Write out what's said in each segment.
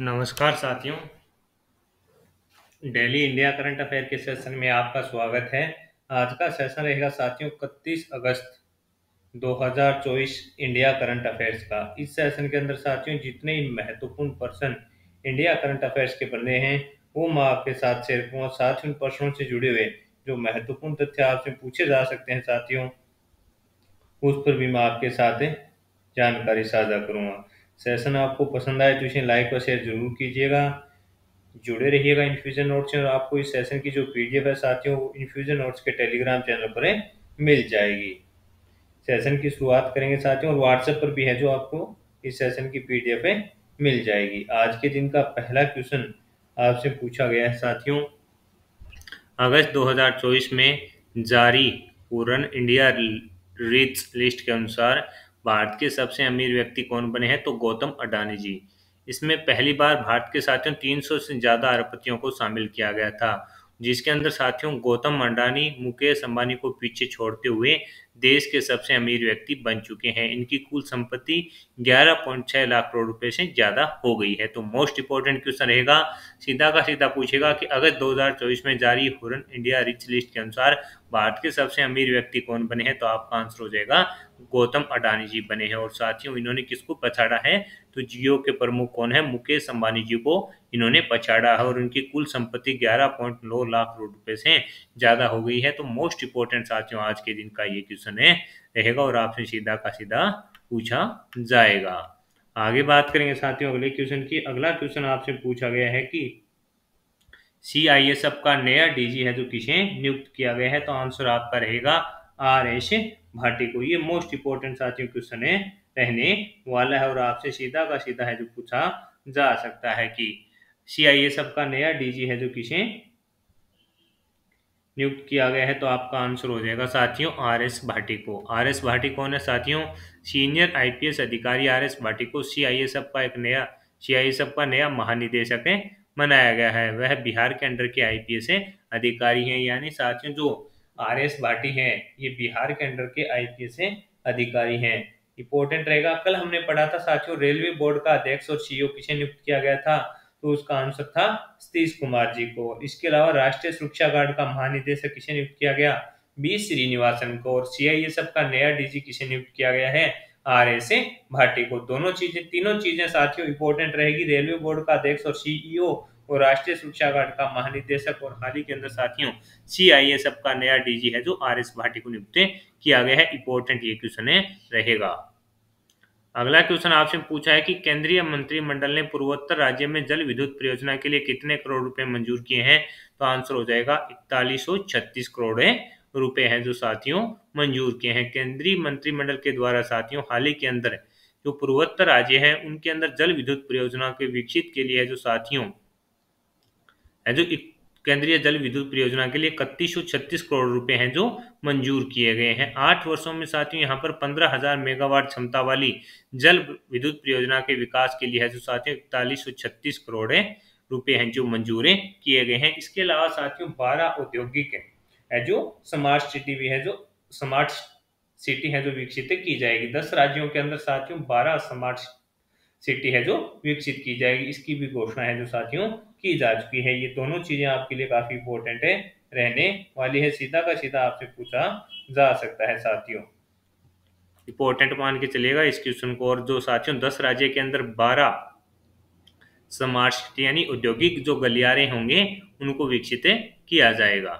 नमस्कार साथियों daily India current affair के सेशन में आपका स्वागत है आज का सेशन रहेगा साथियों इकतीस अगस्त 2024 इंडिया करंट अफेयर्स का इस सेशन के अंदर साथियों जितने ही महत्वपूर्ण पर्सन इंडिया करंट अफेयर्स के बने हैं वो मैं आपके साथ शेयर करूँगा साथ ही उन पर्सनों से जुड़े हुए जो महत्वपूर्ण तथ्य आपसे पूछे जा सकते हैं साथियों उस पर भी मैं आपके साथ जानकारी साझा करूँगा सेशन आपको पसंद आए तो इसे लाइक और शेयर जरूर कीजिएगा जुड़े रहिएगा इन्फ्यूजन नोट्स और आपको इस सेशन की जो पीडीएफ है साथियों वो इन्फ्यूजन नोट्स के टेलीग्राम चैनल पर मिल जाएगी सेशन की शुरुआत करेंगे साथियों और व्हाट्सएप पर भी है जो आपको इस सेशन की पी पीडीएफ मिल जाएगी आज के दिन का पहला क्वेश्चन आपसे पूछा गया है साथियों अगस्त 2024 में जारी पूरन इंडिया रिच लिस्ट के अनुसार भारत के सबसे अमीर व्यक्ति कौन बने हैं तो गौतम अडानी जी इसमें पहली बार भारत के साथियों 300 से ज़्यादा अरबपतियों को शामिल किया गया था जिसके अंदर साथियों गौतम अडानी मुकेश अंबानी को पीछे छोड़ते हुए देश के सबसे अमीर व्यक्ति बन चुके हैं इनकी कुल संपत्ति 11.6 लाख करोड़ रुपए से ज़्यादा हो गई है तो मोस्ट इंपॉर्टेंट क्वेश्चन रहेगा सीधा का सीधा पूछेगा कि अगस्त 2024 में जारी हुरन इंडिया रिच लिस्ट के अनुसार भारत के सबसे अमीर व्यक्ति कौन बने हैं तो आपका आंसर हो जाएगा गौतम अडानी जी बने हैं और साथियों इन्होंने किसको पछाड़ा है तो जियो के प्रमुख कौन है मुकेश अंबानी जी को इन्होंने पछाड़ा है और उनकी कुल संपत्ति ग्यारह पॉइंट नौ लाख करोड़ रुपए से ज़्यादा हो गई है तो मोस्ट इंपोर्टेंट साथियों आज के दिन का ये क्वेश्चन है रहेगा और आपसे सीधा का सीधा पूछा जाएगा आगे बात करेंगे साथियों अगले क्वेश्चन की अगला क्वेश्चन आपसे पूछा गया है कि सी आई एस एफ का नया डीजी है जो तो किसे नियुक्त किया गया है तो आंसर आपका रहेगा आर एस भाटी को ये मोस्ट इंपॉर्टेंट साथियों क्वेश्चन है रहने वाला है और आपसे सीधा का सीधा है जो पूछा जा सकता है कि सी आई एस का नया डीजी है जो किसे नियुक्त किया गया है तो आपका आंसर हो जाएगा साथियों आर एस भाटी को आर एस भाटी कौन है साथियों सीनियर आईपीएस अधिकारी आर एस भाटी को सी आई एस का एक नया सी आई एस का नया महानिदेशक है मनाया गया है वह बिहार के अंडर के आईपीएस पी अधिकारी हैं यानी साथियों जो आर एस भाटी हैं ये बिहार के अंडर के आईपीएस अधिकारी हैं इंपोर्टेंट रहेगा कल हमने पढ़ा था साथियों रेलवे बोर्ड का अध्यक्ष और सीईओ किसे नियुक्त किया गया था तो उसका आंसर था सतीश कुमार जी को इसके अलावा राष्ट्रीय सुरक्षा गार्ड का महानिदेशक किसे नियुक्त किया गया बी श्रीनिवासन को और सीआईएसएफ का नया डीजी किसे नियुक्त किया गया है आर एस भाटी को दोनों चीजें तीनों चीजें साथियों इम्पोर्टेंट रहेगी रेलवे बोर्ड का अध्यक्ष और सीईओ और राष्ट्रीय सुरक्षा गार्ड का महानिदेशक और हाल ही के अंदर साथियों सी आई एस एफ का नया डीजी है जो आर एस भाटी को नियुक्त किया गया है इंपॉर्टेंट ये क्वेश्चन रहेगा अगला क्वेश्चन आपसे पूछा है कि केंद्रीय मंत्रिमंडल ने पूर्वोत्तर राज्य में जल विद्युत परियोजना के लिए कितने करोड़ रुपए मंजूर किए हैं तो आंसर हो जाएगा इकतालीस सौ छत्तीस करोड़ रुपए हैं जो साथियों मंजूर किए हैं केंद्रीय मंत्रिमंडल के द्वारा साथियों हाल ही के अंदर जो पूर्वोत्तर राज्य हैं उनके अंदर जल विद्युत परियोजना के विकसित के लिए जो साथियों है जो केंद्रीय जल विद्युत परियोजना के लिए इकतीस छत्तीस करोड़ रुपए हैं जो मंजूर किए गए हैं आठ वर्षों में साथियों यहाँ पर पंद्रह हजार मेगावाट क्षमता वाली जल विद्युत परियोजना के विकास के लिए है जो साथियों इकतालीस सौ छत्तीस करोड़ रुपए हैं जो मंजूर किए गए हैं इसके अलावा साथियों बारह औद्योगिक है जो स्मार्ट सिटी भी है जो स्मार्ट सिटी है जो विकसित की जाएगी दस राज्यों के अंदर साथियों बारह स्मार्ट सिटी है जो विकसित की जाएगी इसकी भी घोषणा है जो साथियों की जा चुकी है ये दोनों चीज़ें आपके लिए काफ़ी इंपॉर्टेंट है रहने वाली है सीधा का सीधा आपसे पूछा जा सकता है साथियों इंपॉर्टेंट मान के चलेगा इस क्वेश्चन को और जो साथियों दस राज्य के अंदर बारह स्मार्ट यानी औद्योगिक जो गलियारे होंगे उनको विकसित किया जाएगा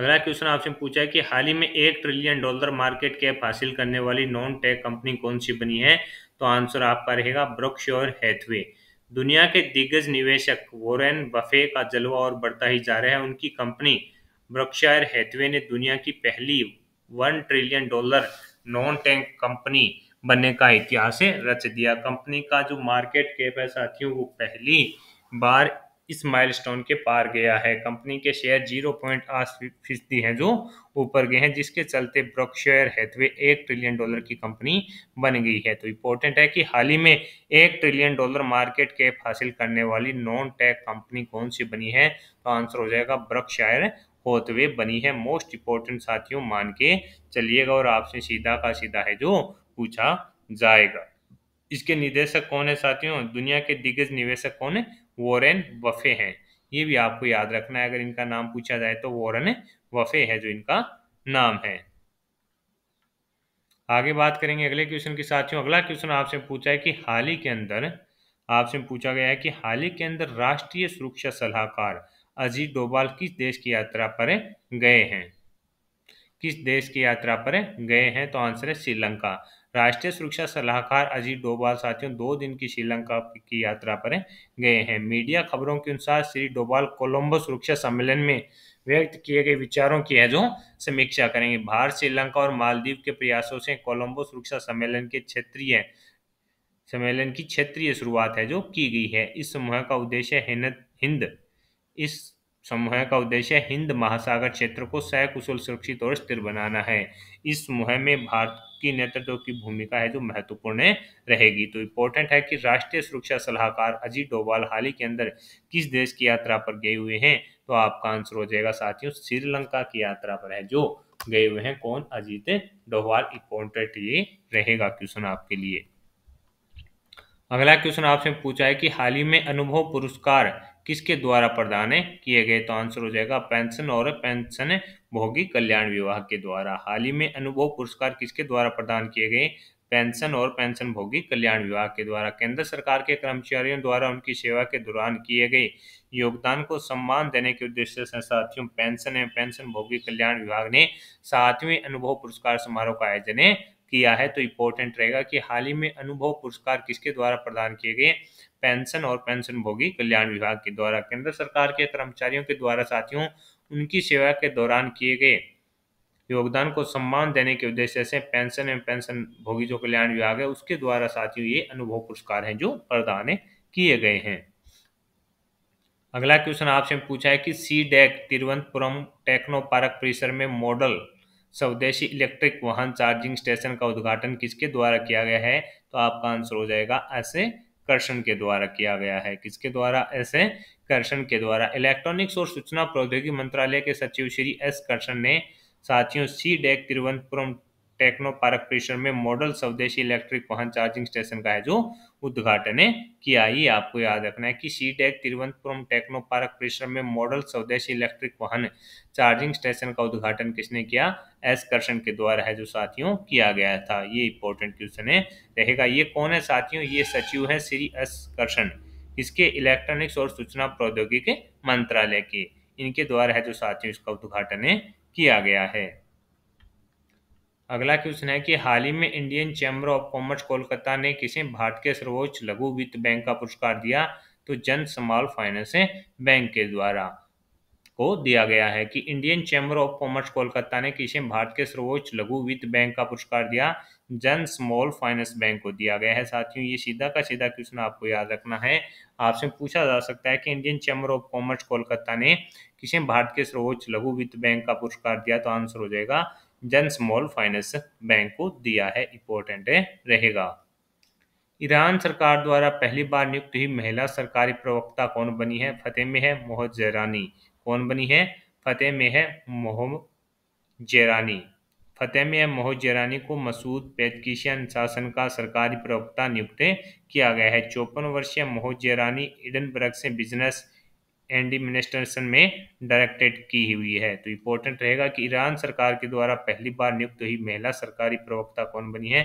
अगला क्वेश्चन आपसे पूछा है कि हाल ही में एक ट्रिलियन डॉलर मार्केट कैप हासिल करने वाली नॉन टेक कंपनी कौन सी बनी है तो आंसर आपका रहेगा ब्रोक्श्योर हैथवे दुनिया के दिग्गज निवेशक वॉरेन बफे का जलवा और बढ़ता ही जा रहा है उनकी कंपनी ब्रक्शायर हैथवे ने दुनिया की पहली one trillion dollar non tank company बनने का इतिहास रच दिया कंपनी का जो मार्केट कैप है साथियों वो पहली बार इस माइलस्टोन के पार गया है कंपनी के शेयर जीरो पॉइंट आठ फीसदी हैं जो ऊपर गए हैं जिसके चलते ब्रॉकशेयर हैथवे एक ट्रिलियन डॉलर की कंपनी बन गई है तो इम्पोर्टेंट है कि हाल ही में एक ट्रिलियन डॉलर मार्केट कैप हासिल करने वाली नॉन टेक कंपनी कौन सी बनी है तो आंसर हो जाएगा ब्रॉकशायर होते बनी है मोस्ट इंपॉर्टेंट साथियों मान के चलिएगा और आपसे सीधा का सीधा है जो पूछा जाएगा इसके निदेशक कौन है साथियों दुनिया के दिग्गज निवेशक कौन है वॉरेन वफे हैं ये भी आपको याद रखना है अगर इनका नाम पूछा जाए तो वॉरेन वफे है जो इनका नाम है आगे बात करेंगे अगले क्वेश्चन के साथियों अगला क्वेश्चन आपसे पूछा है कि हाल ही के अंदर आपसे पूछा गया है कि हाल ही के अंदर राष्ट्रीय सुरक्षा सलाहकार अजीत डोभाल किस देश की यात्रा पर गए हैं किस देश की यात्रा पर गए हैं तो आंसर है श्रीलंका राष्ट्रीय सुरक्षा सलाहकार अजीत डोभाल साथियों दो दिन की श्रीलंका की यात्रा पर गए हैं मीडिया खबरों के अनुसार श्री डोभाल कोलंबो सुरक्षा सम्मेलन में व्यक्त किए गए विचारों की है जो समीक्षा करेंगे भारत श्रीलंका और मालदीव के प्रयासों से कोलंबो सुरक्षा सम्मेलन के क्षेत्रीय सम्मेलन की क्षेत्रीय शुरुआत है जो की गई है इस समूह का उद्देश्य हिंद इस समूह का उद्देश्य हिंद महासागर क्षेत्र को सह कुशल सुरक्षित और स्थिर बनाना है इस मुहिम में भारत की नेतृत्व की भूमिका है जो महत्वपूर्ण रहेगी तो इम्पोर्टेंट है कि राष्ट्रीय सुरक्षा सलाहकार अजीत डोभाल हाल ही के अंदर किस देश की यात्रा पर गए हुए हैं तो आपका आंसर हो जाएगा साथियों श्रीलंका की यात्रा पर है जो गए हुए हैं कौन अजीत डोभाल इम्पोर्टेंट ये रहेगा क्वेश्चन आपके लिए अगला क्वेश्चन आपसे पूछा है कि हाल ही में अनुभव पुरस्कार किसके द्वारा प्रदान किए गए तो आंसर हो जाएगा पेंशन और पेंशन भोगी कल्याण विभाग के द्वारा हाल ही में अनुभव पुरस्कार किसके द्वारा प्रदान किए गए पेंशन और पेंशन भोगी कल्याण विभाग के द्वारा केंद्र सरकार के कर्मचारियों द्वारा उनकी सेवा के दौरान किए गए योगदान को सम्मान देने के उद्देश्य से साथियों पेंशन एवं पेंशन भोगी कल्याण विभाग ने सातवें अनुभव पुरस्कार समारोह का आयोजन किया है तो इम्पोर्टेंट रहेगा कि हाल ही में अनुभव पुरस्कार किसके द्वारा प्रदान किए गए पेंशन और पेंशन भोगी कल्याण विभाग के द्वारा केंद्र सरकार के कर्मचारियों के द्वारा साथियों उनकी सेवा के दौरान किए गए योगदान को सम्मान देने के उद्देश्य से पेंशन एवं पेंशन भोगी जो कल्याण विभाग है उसके द्वारा साथियों ये अनुभव पुरस्कार हैं जो प्रदान किए गए हैं अगला क्वेश्चन आपसे पूछा है कि C DAC Thiruvananthapuram techno park परिसर में मॉडल स्वदेशी इलेक्ट्रिक वाहन चार्जिंग स्टेशन का उद्घाटन किसके द्वारा किया गया है तो आपका आंसर हो जाएगा ऐसे कर्षण के द्वारा किया गया है किसके द्वारा ऐसे कर्षण के द्वारा इलेक्ट्रॉनिक्स और सूचना प्रौद्योगिकी मंत्रालय के सचिव श्री एस कर्षण ने साथियों C DAC Thiruvananthapuram techno park परिसर में मॉडल स्वदेशी इलेक्ट्रिक वाहन चार्जिंग स्टेशन का है जो उद्घाटन किया ये आपको याद रखना है कि C DAC Thiruvananthapuram techno park परिसर में मॉडल स्वदेशी इलेक्ट्रिक वाहन चार्जिंग स्टेशन का उद्घाटन किसने किया एस कर्षण के द्वारा है जो साथियों किया गया था ये इंपॉर्टेंट क्वेश्चन है रहेगा ये कौन है साथियों ये सचिव है श्री एस कर्षण इसके इलेक्ट्रॉनिक्स और सूचना प्रौद्योगिकी मंत्रालय के इनके द्वारा है जो साथियों इसका उद्घाटन किया गया है अगला क्वेश्चन है कि हाल ही में Indian chamber of commerce Kolkata ने किसे भारतीय सर्वोच्च लघु वित्त बैंक का पुरस्कार दिया तो जन स्मॉल फाइनेंस बैंक के द्वारा को दिया गया है कि Indian chamber of commerce Kolkata ने किसे भारत के सर्वोच्च लघु वित्त बैंक का पुरस्कार दिया जन स्मॉल फाइनेंस बैंक को दिया गया है साथियों ये सीधा का सीधा क्वेश्चन आपको याद रखना है आपसे पूछा जा सकता है कि Indian chamber of commerce Kolkata ने किसे भारत के सर्वोच्च लघु वित्त बैंक का पुरस्कार दिया तो आंसर हो जाएगा जन स्मॉल फाइनेंस बैंक को दिया है इंपॉर्टेंट रहेगा ईरान सरकार द्वारा पहली बार नियुक्त हुई महिला सरकारी प्रवक्ता कौन बनी है फतेह में है मोहम्मद जैरानी कौन बनी है फतेह में है मोहम्मद जैरानी फतेह में मोहम्मद जैरानी को मसूद पेजकिशियन शासन का सरकारी प्रवक्ता नियुक्त किया गया है चौपन वर्षीय मोहम्मद जैरानी इडनबर्ग से बिजनेस एडमिनिस्ट्रेशन में डायरेक्टेड की हुई है तो इम्पोर्टेंट रहेगा कि ईरान सरकार के द्वारा पहली बार नियुक्त हुई महिला सरकारी प्रवक्ता कौन बनी है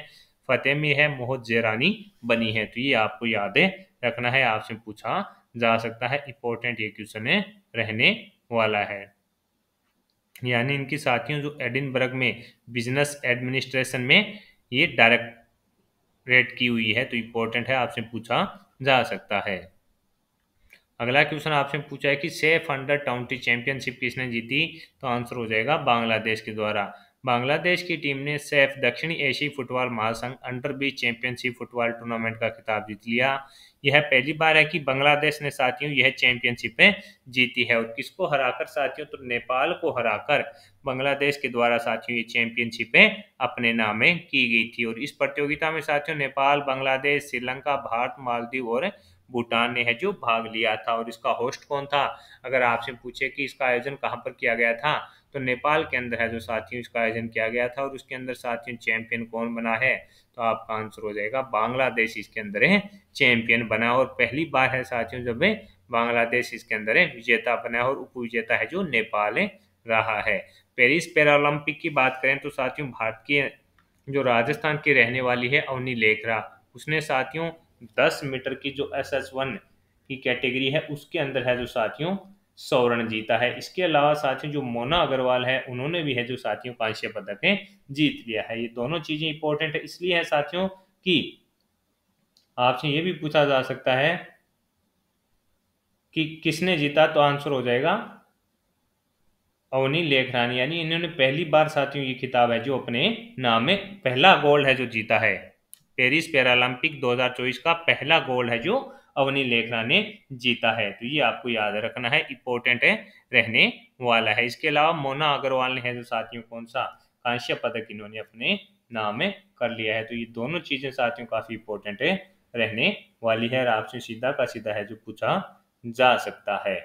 फतेमी है मोहत जेरानी बनी है तो ये आपको याद रखना है आपसे पूछा जा सकता है इम्पोर्टेंट ये क्वेश्चन रहने वाला है यानी इनकी साथियों जो एडिनबर्ग में बिजनेस एडमिनिस्ट्रेशन में ये डायरेक्ट रेट की हुई है तो इम्पोर्टेंट है आपसे पूछा जा सकता है अगला क्वेश्चन आपसे पूछा है कि सेफ अंडर ट्वेंटी चैंपियनशिप किसने जीती तो आंसर हो जाएगा बांग्लादेश के द्वारा बांग्लादेश की टीम ने सेफ दक्षिणी एशियाई फुटबॉल महासंघ अंडर बीस चैंपियनशिप फुटबॉल टूर्नामेंट का खिताब जीत लिया यह पहली बार है कि बांग्लादेश ने साथियों यह चैंपियनशिप जीती है और किसको हराकर साथियों तो नेपाल को हराकर बांग्लादेश के द्वारा साथियों ये चैंपियनशिपें अपने नाम में की गई थी और इस प्रतियोगिता में साथियों नेपाल बांग्लादेश श्रीलंका भारत मालदीव और भूटान ने है जो भाग लिया था और इसका होस्ट कौन था अगर आपसे पूछे कि इसका आयोजन कहाँ पर किया गया था तो नेपाल के अंदर है जो साथियों इसका आयोजन किया गया था और उसके अंदर साथियों चैंपियन कौन बना है तो आपका आंसर हो जाएगा बांग्लादेश इसके अंदर है चैंपियन बना और पहली बार है साथियों जब है बांग्लादेश इसके अंदर है विजेता बना और उप विजेता है जो नेपाल है रहा है पेरिस पैरालंपिक की बात करें तो साथियों भारत के जो राजस्थान की रहने वाली है अवनी लेखरा उसने साथियों दस मीटर की जो एस एस वन की कैटेगरी है उसके अंदर है जो साथियों सौरण जीता है इसके अलावा साथियों जो मोना अग्रवाल है उन्होंने भी है जो साथियों कांस्य पदकें जीत लिया है ये दोनों चीज़ें इंपॉर्टेंट है इसलिए है साथियों कि आपसे ये भी पूछा जा सकता है कि किसने जीता तो आंसर हो जाएगा अवनी लेखरानी यानी इन्होंने पहली बार साथियों ये खिताब है जो अपने नाम में पहला गोल्ड है जो जीता है पेरिस पैरालंपिक 2024 का पहला गोल्ड है जो अवनी लेखरा ने जीता है तो ये आपको याद रखना है इंपॉर्टेंट है रहने वाला है इसके अलावा मोना अग्रवाल ने है जो तो साथियों कौन सा कांस्य पदक इन्होंने अपने नाम में कर लिया है तो ये दोनों चीजें साथियों काफी इंपॉर्टेंट है रहने वाली है और आपसे सीधा का सीधा है जो पूछा जा सकता है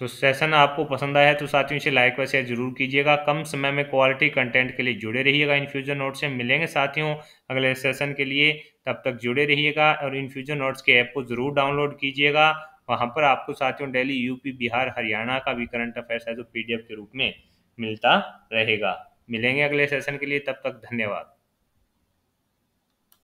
तो सेशन आपको पसंद आया है तो साथियों इसे लाइक व शेयर जरूर कीजिएगा कम समय में क्वालिटी कंटेंट के लिए जुड़े रहिएगा इन्फ्यूजन नोट से मिलेंगे साथियों अगले सेशन के लिए तब तक जुड़े रहिएगा और इन्फ्यूजन नोट्स के ऐप को जरूर डाउनलोड कीजिएगा वहाँ पर आपको साथियों डेली यूपी बिहार हरियाणा का भी करंट अफेयर्स है जो पी के रूप में मिलता रहेगा मिलेंगे अगले सेशन के लिए तब तक धन्यवाद